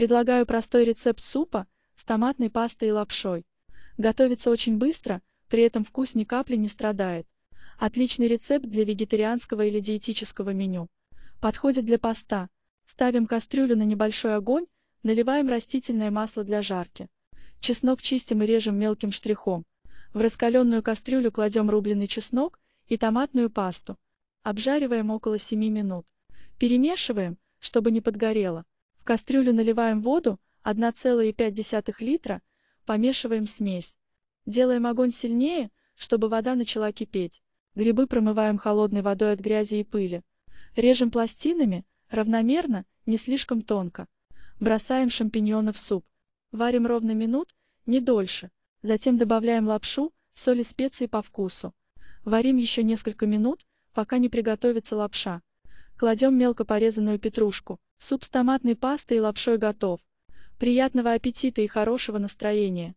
Предлагаю простой рецепт супа с томатной пастой и лапшой. Готовится очень быстро, при этом вкус ни капли не страдает. Отличный рецепт для вегетарианского или диетического меню. Подходит для поста. Ставим кастрюлю на небольшой огонь, наливаем растительное масло для жарки. Чеснок чистим и режем мелким штрихом. В раскаленную кастрюлю кладем рубленый чеснок и томатную пасту. Обжариваем около 7 минут. Перемешиваем, чтобы не подгорело. В кастрюлю наливаем воду 1,5 литра, помешиваем смесь. Делаем огонь сильнее, чтобы вода начала кипеть. Грибы промываем холодной водой от грязи и пыли. Режем пластинами, равномерно, не слишком тонко. Бросаем шампиньоны в суп. Варим ровно минут, не дольше. Затем добавляем лапшу, соль и специи по вкусу. Варим еще несколько минут, пока не приготовится лапша. Кладем мелко порезанную петрушку. Суп с томатной пастой и лапшой готов. Приятного аппетита и хорошего настроения!